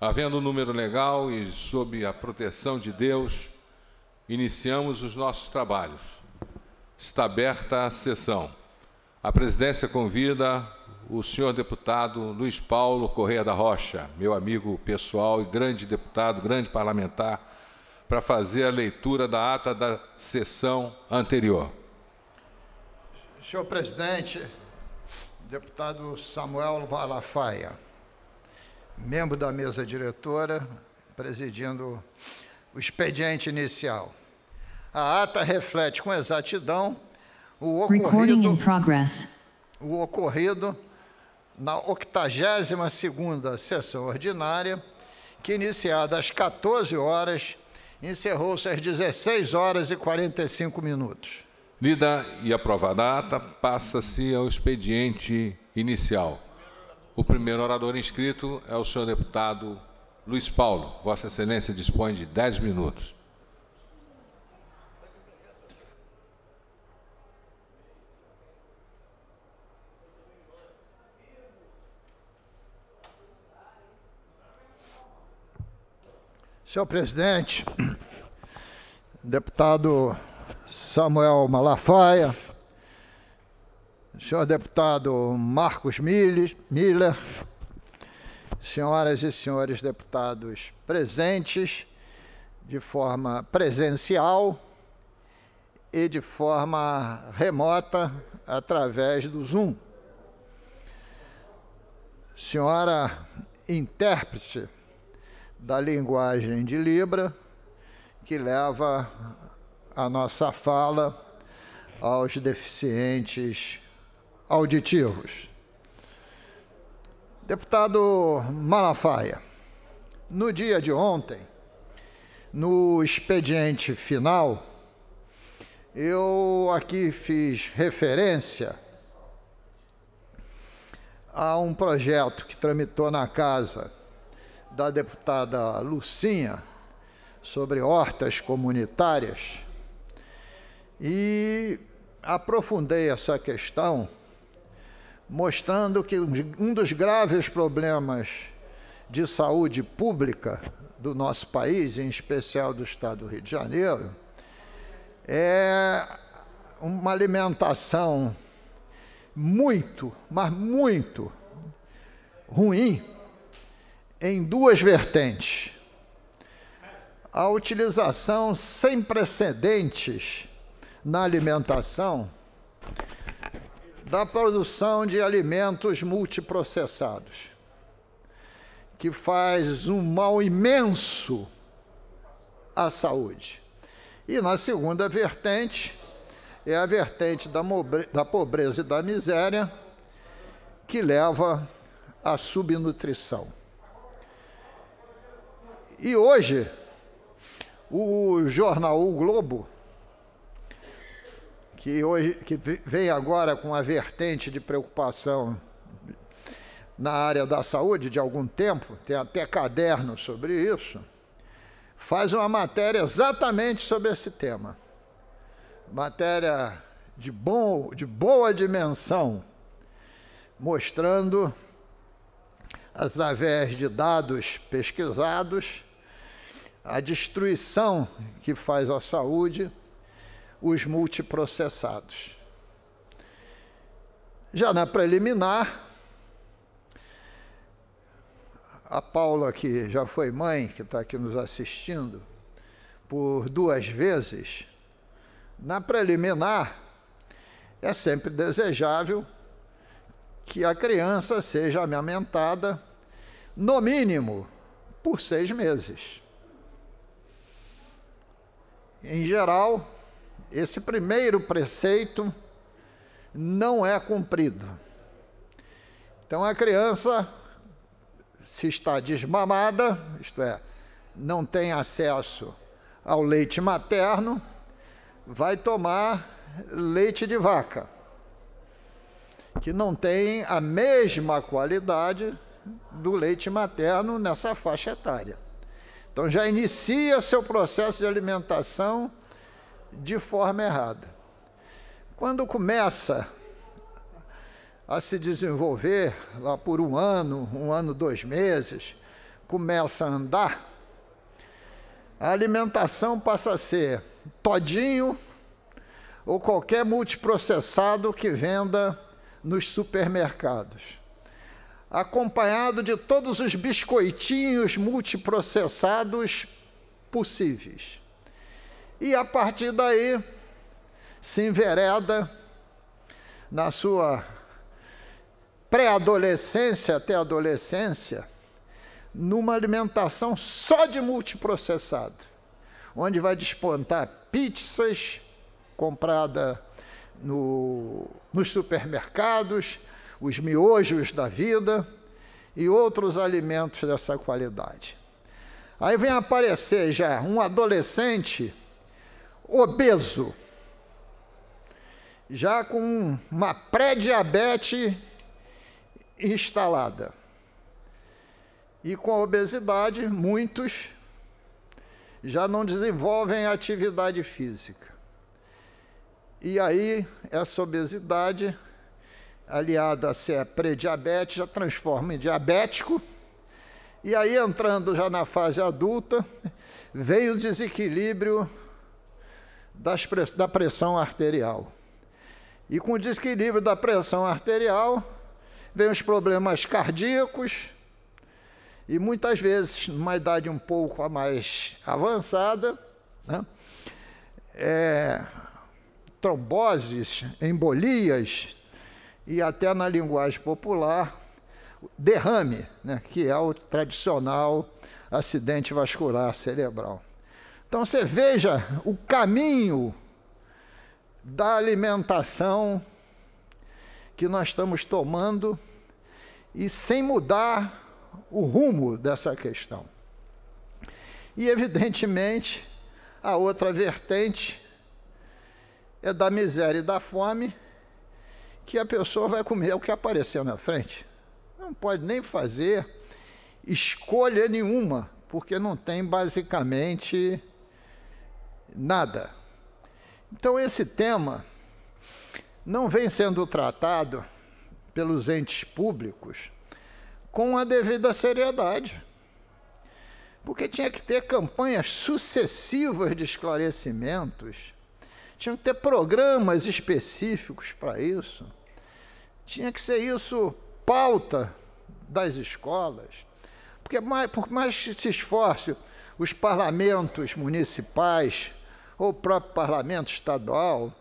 Havendo um número legal e sob a proteção de Deus, iniciamos os nossos trabalhos. Está aberta a sessão. A presidência convida o senhor deputado Luiz Paulo Correia da Rocha, meu amigo pessoal e grande deputado, grande parlamentar, para fazer a leitura da ata da sessão anterior. Senhor presidente, deputado Samuel Valafaia membro da mesa diretora, presidindo o expediente inicial. A ata reflete com exatidão o ocorrido, o ocorrido na 82ª sessão ordinária, que iniciada às 14 horas, encerrou-se às 16 horas e 45 minutos. Lida e aprovada a ata, passa-se ao expediente inicial. O primeiro orador inscrito é o senhor deputado Luiz Paulo. Vossa Excelência dispõe de 10 minutos. Senhor presidente, deputado Samuel Malafaia, senhor deputado Marcos Miller, senhoras e senhores deputados presentes, de forma presencial e de forma remota através do Zoom. Senhora intérprete da linguagem de Libra, que leva a nossa fala aos deficientes auditivos. Deputado Malafaia, no dia de ontem, no expediente final, eu aqui fiz referência a um projeto que tramitou na casa da deputada Lucinha sobre hortas comunitárias e aprofundei essa questão mostrando que um dos graves problemas de saúde pública do nosso país, em especial do estado do Rio de Janeiro, é uma alimentação muito, mas muito ruim em duas vertentes. A utilização sem precedentes na alimentação da produção de alimentos multiprocessados, que faz um mal imenso à saúde. E na segunda vertente, é a vertente da, da pobreza e da miséria, que leva à subnutrição. E hoje, o jornal O Globo que, hoje, que vem agora com a vertente de preocupação na área da saúde de algum tempo, tem até caderno sobre isso, faz uma matéria exatamente sobre esse tema. Matéria de, bom, de boa dimensão, mostrando, através de dados pesquisados, a destruição que faz à saúde os multiprocessados. Já na preliminar, a Paula, que já foi mãe, que está aqui nos assistindo, por duas vezes, na preliminar, é sempre desejável que a criança seja amamentada, no mínimo, por seis meses. Em geral, esse primeiro preceito não é cumprido. Então a criança, se está desmamada, isto é, não tem acesso ao leite materno, vai tomar leite de vaca, que não tem a mesma qualidade do leite materno nessa faixa etária. Então já inicia seu processo de alimentação de forma errada. Quando começa a se desenvolver, lá por um ano, um ano, dois meses, começa a andar, a alimentação passa a ser todinho ou qualquer multiprocessado que venda nos supermercados. Acompanhado de todos os biscoitinhos multiprocessados possíveis e a partir daí se envereda na sua pré-adolescência até adolescência numa alimentação só de multiprocessado, onde vai despontar pizzas comprada no, nos supermercados, os miojos da vida e outros alimentos dessa qualidade. Aí vem aparecer já um adolescente obeso, já com uma pré-diabetes instalada. E com a obesidade, muitos já não desenvolvem atividade física. E aí, essa obesidade, aliada a ser pré-diabetes, já transforma em diabético. E aí, entrando já na fase adulta, vem o desequilíbrio das, da pressão arterial. E com o desequilíbrio da pressão arterial, vem os problemas cardíacos, e muitas vezes, numa idade um pouco mais avançada, né, é, tromboses, embolias e até na linguagem popular, derrame, né, que é o tradicional acidente vascular cerebral. Então você veja o caminho da alimentação que nós estamos tomando e sem mudar o rumo dessa questão. E, evidentemente, a outra vertente é da miséria e da fome, que a pessoa vai comer é o que aparecer na frente. Não pode nem fazer escolha nenhuma, porque não tem basicamente nada. Então, esse tema não vem sendo tratado pelos entes públicos com a devida seriedade. Porque tinha que ter campanhas sucessivas de esclarecimentos, tinha que ter programas específicos para isso, tinha que ser isso pauta das escolas. Porque, mais, por mais que se esforce os parlamentos municipais, ou o próprio parlamento estadual,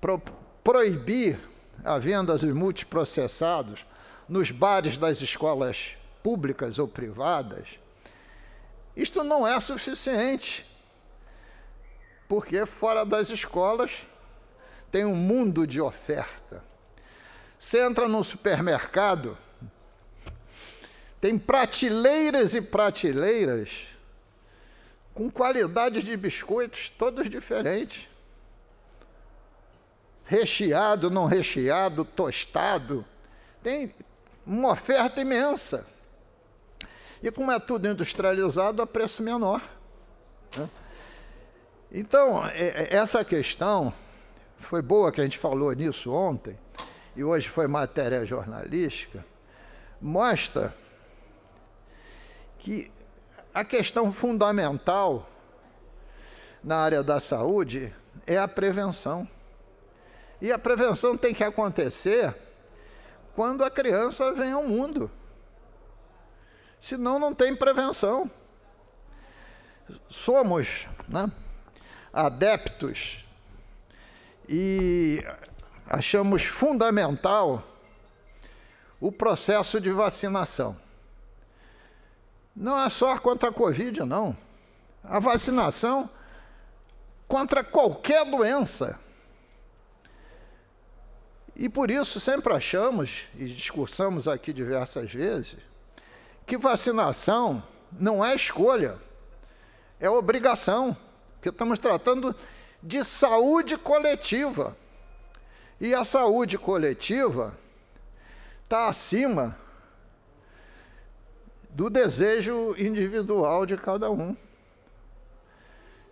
pro, proibir a venda dos multiprocessados nos bares das escolas públicas ou privadas, isto não é suficiente, porque fora das escolas tem um mundo de oferta. Você entra num supermercado, tem prateleiras e prateleiras com qualidades de biscoitos todos diferentes. Recheado, não recheado, tostado. Tem uma oferta imensa. E como é tudo industrializado, a preço menor. Né? Então, é, é, essa questão foi boa que a gente falou nisso ontem, e hoje foi matéria jornalística, mostra que a questão fundamental na área da saúde é a prevenção. E a prevenção tem que acontecer quando a criança vem ao mundo. Senão não tem prevenção. Somos né, adeptos e achamos fundamental o processo de vacinação não é só contra a Covid, não. A vacinação contra qualquer doença. E por isso sempre achamos, e discursamos aqui diversas vezes, que vacinação não é escolha, é obrigação, porque estamos tratando de saúde coletiva. E a saúde coletiva está acima do desejo individual de cada um.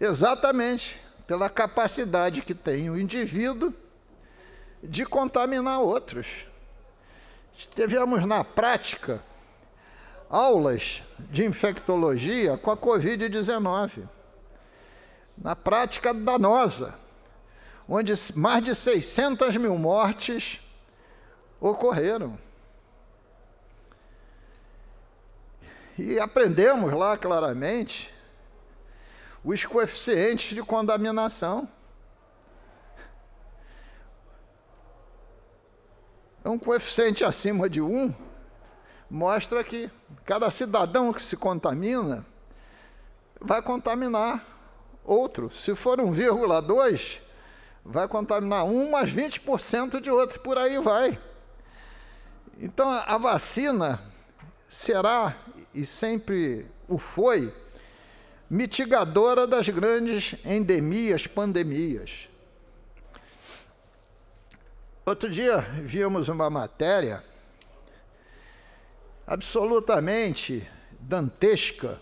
Exatamente pela capacidade que tem o indivíduo de contaminar outros. Tivemos na prática aulas de infectologia com a Covid-19. Na prática danosa, onde mais de 600 mil mortes ocorreram. E aprendemos lá claramente os coeficientes de contaminação. É um coeficiente acima de 1 mostra que cada cidadão que se contamina vai contaminar outro. Se for 1,2, vai contaminar um, mas 20% de outro, por aí vai. Então, a vacina será e sempre o foi mitigadora das grandes endemias, pandemias. Outro dia vimos uma matéria absolutamente dantesca,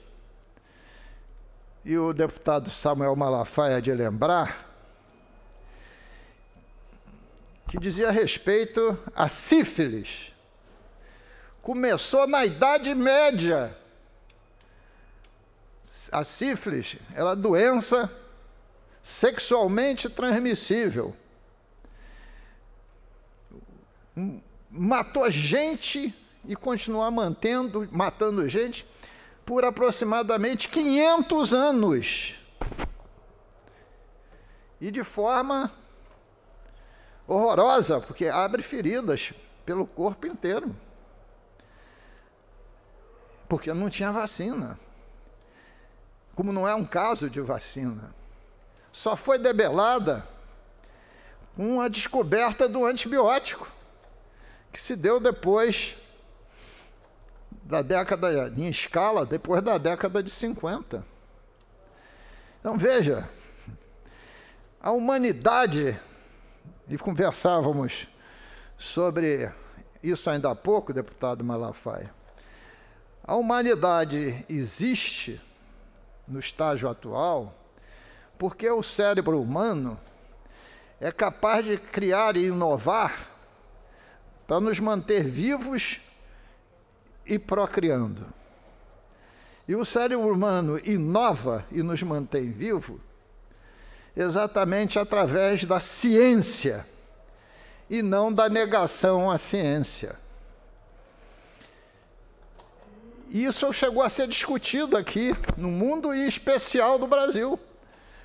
e o deputado Samuel Malafaia de lembrar, que dizia a respeito à sífilis começou na Idade Média. A sífilis era é doença sexualmente transmissível. Matou gente e continuar mantendo, matando gente por aproximadamente 500 anos. E de forma horrorosa, porque abre feridas pelo corpo inteiro porque não tinha vacina. Como não é um caso de vacina. Só foi debelada com a descoberta do antibiótico, que se deu depois da década, em escala, depois da década de 50. Então veja, a humanidade, e conversávamos sobre isso ainda há pouco, deputado Malafaia, a humanidade existe no estágio atual porque o cérebro humano é capaz de criar e inovar para nos manter vivos e procriando. E o cérebro humano inova e nos mantém vivo exatamente através da ciência e não da negação à ciência. E isso chegou a ser discutido aqui no mundo e especial do Brasil,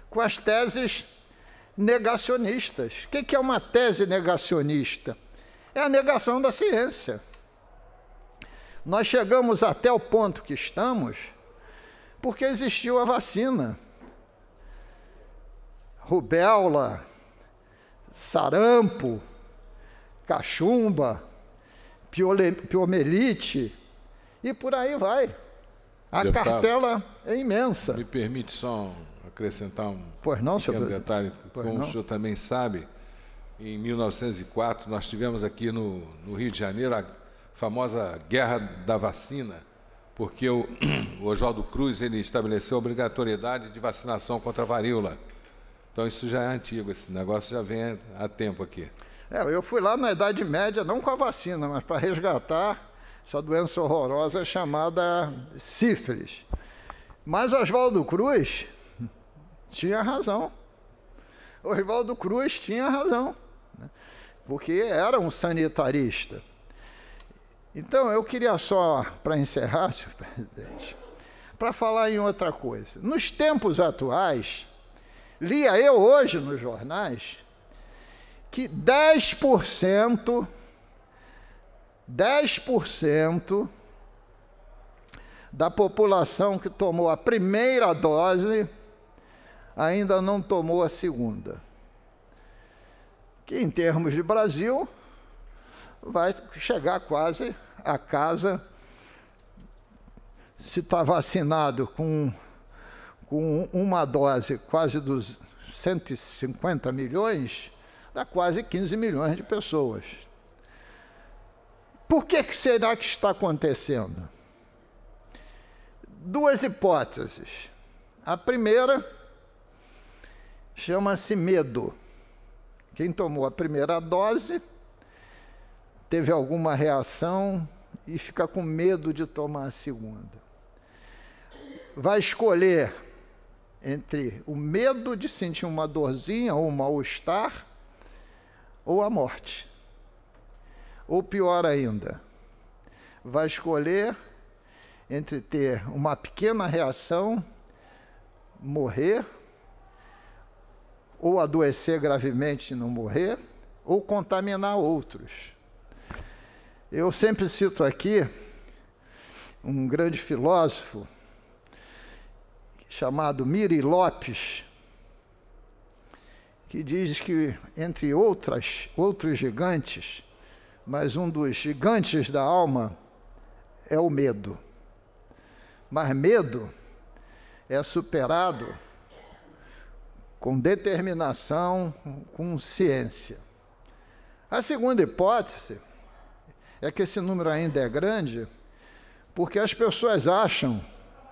com as teses negacionistas. O que é uma tese negacionista? É a negação da ciência. Nós chegamos até o ponto que estamos porque existiu a vacina. Rubéola, sarampo, cachumba, piomelite, e por aí vai. A Deputado, cartela é imensa. Me permite só acrescentar um pois não, pequeno senhor... detalhe. Pois como não. o senhor também sabe, em 1904 nós tivemos aqui no, no Rio de Janeiro a famosa guerra da vacina, porque o, o Oswaldo Cruz ele estabeleceu a obrigatoriedade de vacinação contra a varíola. Então isso já é antigo, esse negócio já vem há tempo aqui. É, eu fui lá na Idade Média, não com a vacina, mas para resgatar essa doença horrorosa é chamada sífilis. Mas Oswaldo Cruz tinha razão. Oswaldo Cruz tinha razão, né? porque era um sanitarista. Então, eu queria só, para encerrar, senhor presidente, para falar em outra coisa. Nos tempos atuais, lia eu hoje nos jornais que 10% 10% da população que tomou a primeira dose ainda não tomou a segunda. Que em termos de Brasil vai chegar quase a casa se está vacinado com, com uma dose quase dos 150 milhões, dá quase 15 milhões de pessoas. Por que, que será que está acontecendo? Duas hipóteses. A primeira chama-se medo. Quem tomou a primeira dose teve alguma reação e fica com medo de tomar a segunda. Vai escolher entre o medo de sentir uma dorzinha ou um mal-estar ou a morte. Ou pior ainda, vai escolher entre ter uma pequena reação, morrer, ou adoecer gravemente e não morrer, ou contaminar outros. Eu sempre cito aqui um grande filósofo chamado Miri Lopes, que diz que, entre outras, outros gigantes, mas um dos gigantes da alma é o medo. Mas medo é superado com determinação, com ciência. A segunda hipótese é que esse número ainda é grande, porque as pessoas acham,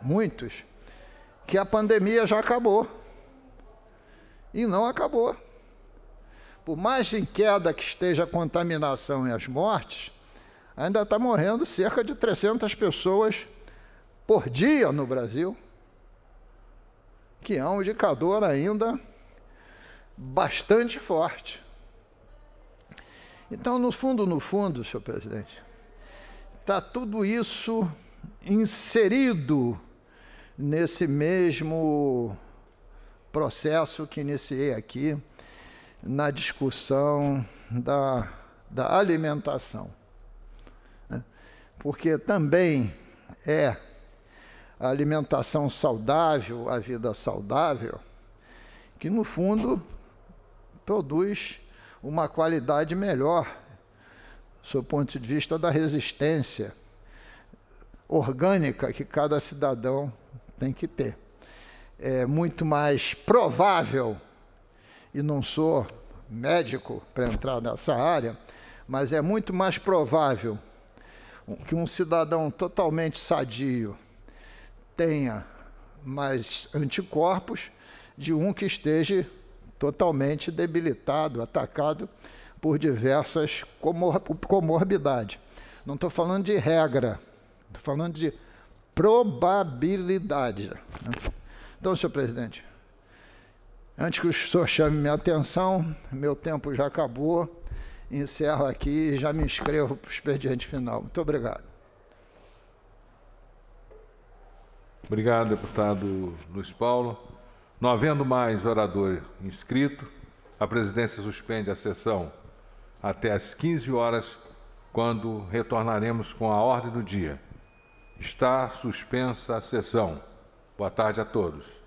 muitos, que a pandemia já acabou. E não acabou por mais em queda que esteja a contaminação e as mortes, ainda está morrendo cerca de 300 pessoas por dia no Brasil, que é um indicador ainda bastante forte. Então, no fundo, no fundo, senhor presidente, está tudo isso inserido nesse mesmo processo que iniciei aqui na discussão da, da alimentação. Né? Porque também é a alimentação saudável, a vida saudável, que no fundo produz uma qualidade melhor, sob o ponto de vista da resistência orgânica que cada cidadão tem que ter. É muito mais provável, e não sou médico para entrar nessa área, mas é muito mais provável que um cidadão totalmente sadio tenha mais anticorpos de um que esteja totalmente debilitado, atacado por diversas comor comorbidades. Não estou falando de regra, estou falando de probabilidade. Né? Então, senhor presidente, Antes que o senhor chame minha atenção, meu tempo já acabou. Encerro aqui e já me inscrevo para o expediente final. Muito obrigado. Obrigado, deputado Luiz Paulo. Não havendo mais orador inscrito, a presidência suspende a sessão até às 15 horas, quando retornaremos com a ordem do dia. Está suspensa a sessão. Boa tarde a todos.